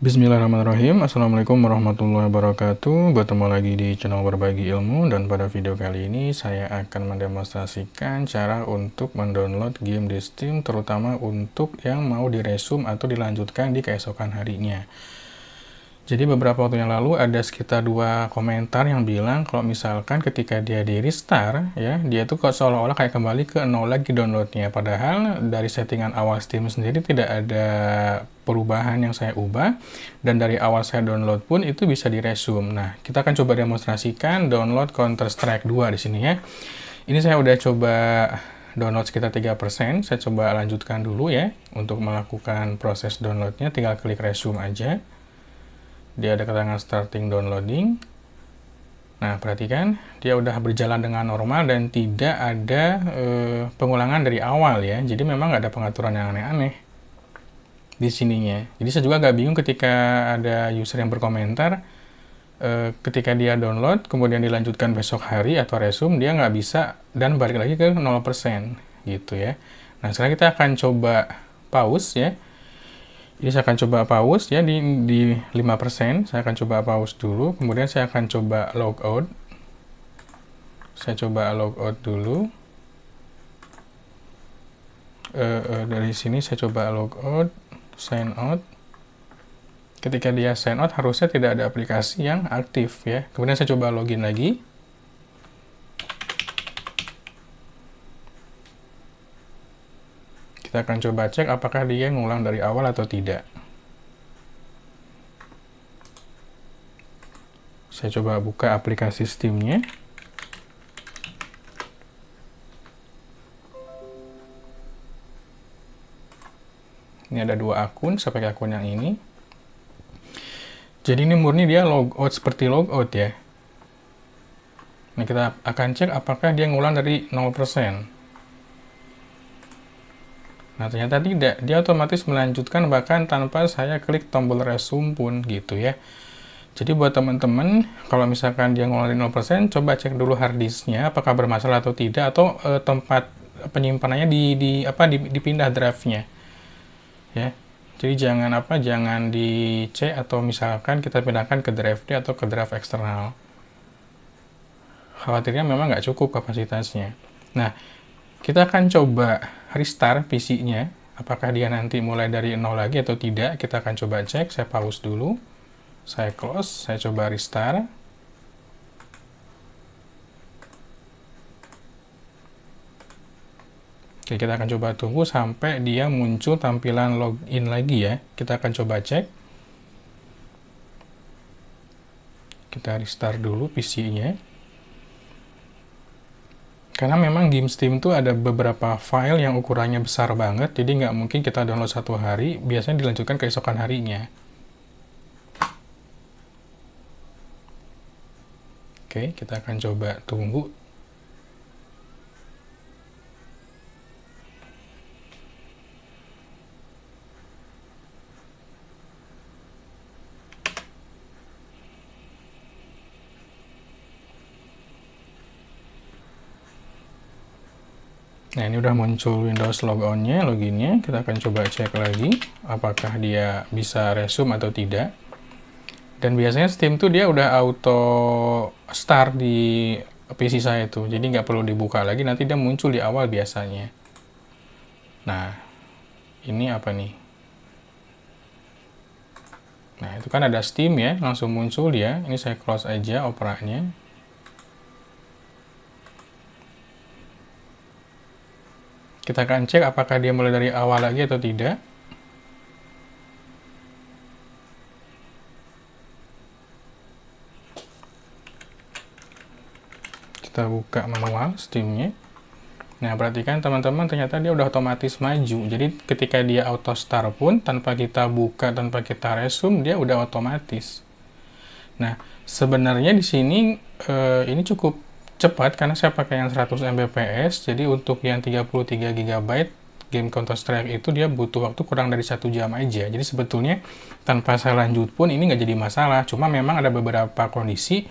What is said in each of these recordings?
Bismillahirrahmanirrahim Assalamualaikum warahmatullahi wabarakatuh Bertemu lagi di channel berbagi ilmu Dan pada video kali ini saya akan mendemonstrasikan Cara untuk mendownload game di Steam Terutama untuk yang mau diresum atau dilanjutkan di keesokan harinya jadi beberapa waktu yang lalu ada sekitar dua komentar yang bilang kalau misalkan ketika dia di restart ya dia tuh kok seolah-olah kayak kembali ke nol lagi downloadnya padahal dari settingan awal Steam sendiri tidak ada perubahan yang saya ubah dan dari awal saya download pun itu bisa di resume. Nah kita akan coba demonstrasikan download Counter Strike 2 di sini ya. Ini saya udah coba download sekitar 3%, saya coba lanjutkan dulu ya. Untuk melakukan proses downloadnya tinggal klik resume aja dia ada keterangan starting downloading. Nah, perhatikan, dia udah berjalan dengan normal dan tidak ada e, pengulangan dari awal ya. Jadi memang nggak ada pengaturan yang aneh-aneh di sininya. Jadi saya juga nggak bingung ketika ada user yang berkomentar, e, ketika dia download, kemudian dilanjutkan besok hari atau resume, dia nggak bisa dan balik lagi ke 0% gitu ya. Nah, sekarang kita akan coba pause ya jadi saya akan coba pause ya di, di 5%. Saya akan coba pause dulu. Kemudian saya akan coba log out. Saya coba log out dulu. E, e, dari sini saya coba log out, sign out. Ketika dia sign out harusnya tidak ada aplikasi yang aktif ya. Kemudian saya coba login lagi. Kita akan coba cek apakah dia ngulang dari awal atau tidak. Saya coba buka aplikasi Steam-nya. Ini ada dua akun, saya pakai akun yang ini. Jadi ini murni dia logout seperti logout ya. Nah, kita akan cek apakah dia ngulang dari 0%. Nah, ternyata tidak. Dia otomatis melanjutkan bahkan tanpa saya klik tombol resume pun gitu ya. Jadi buat teman-teman, kalau misalkan dia ngeluarin 0%, coba cek dulu harddisknya apakah bermasalah atau tidak atau e, tempat penyimpanannya di, di apa dipindah draftnya. Ya. Jadi jangan apa jangan di C atau misalkan kita pindahkan ke draft D atau ke draft eksternal. Khawatirnya memang nggak cukup kapasitasnya. Nah, kita akan coba restart PC-nya. Apakah dia nanti mulai dari nol lagi atau tidak, kita akan coba cek. Saya pause dulu. Saya close, saya coba restart. Oke, kita akan coba tunggu sampai dia muncul tampilan login lagi ya. Kita akan coba cek. Kita restart dulu PC-nya. Karena memang game Steam itu ada beberapa file yang ukurannya besar banget, jadi nggak mungkin kita download satu hari, biasanya dilanjutkan keesokan harinya. Oke, kita akan coba tunggu Nah, ini udah muncul Windows loginnya, loginnya. Kita akan coba cek lagi apakah dia bisa resume atau tidak. Dan biasanya Steam tuh dia udah auto start di PC saya tuh. Jadi nggak perlu dibuka lagi, nanti dia muncul di awal biasanya. Nah, ini apa nih? Nah, itu kan ada Steam ya, langsung muncul ya. Ini saya close aja operanya. Kita akan cek apakah dia mulai dari awal lagi atau tidak. Kita buka manual steamnya Nah, perhatikan teman-teman ternyata dia udah otomatis maju. Jadi ketika dia auto start pun tanpa kita buka, tanpa kita resume, dia udah otomatis. Nah, sebenarnya di sini eh, ini cukup cepat karena saya pakai yang 100 Mbps jadi untuk yang 33 GB game Counter Strike itu dia butuh waktu kurang dari satu jam aja. Jadi sebetulnya tanpa saya lanjut pun ini nggak jadi masalah. Cuma memang ada beberapa kondisi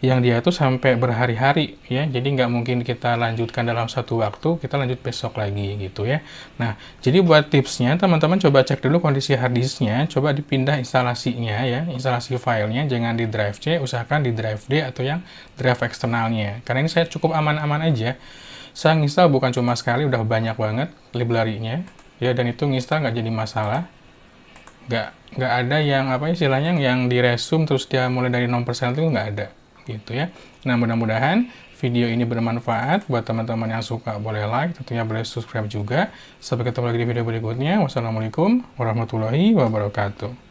yang dia tuh sampai berhari-hari ya. Jadi nggak mungkin kita lanjutkan dalam satu waktu, kita lanjut besok lagi gitu ya. Nah, jadi buat tipsnya teman-teman coba cek dulu kondisi harddisknya, coba dipindah instalasinya ya, instalasi filenya jangan di drive C, usahakan di drive D atau yang drive eksternalnya. Karena ini saya cukup aman-aman aja. Saya nginstal bukan cuma sekali, udah banyak banget library-nya. Ya, dan itu nginstal nggak jadi masalah. Nggak, nggak ada yang, apa istilahnya, yang di resume terus dia mulai dari 0% itu nggak ada. Gitu ya. Nah, mudah-mudahan video ini bermanfaat buat teman-teman yang suka boleh like, tentunya boleh subscribe juga. Sampai ketemu lagi di video berikutnya. Wassalamualaikum warahmatullahi wabarakatuh.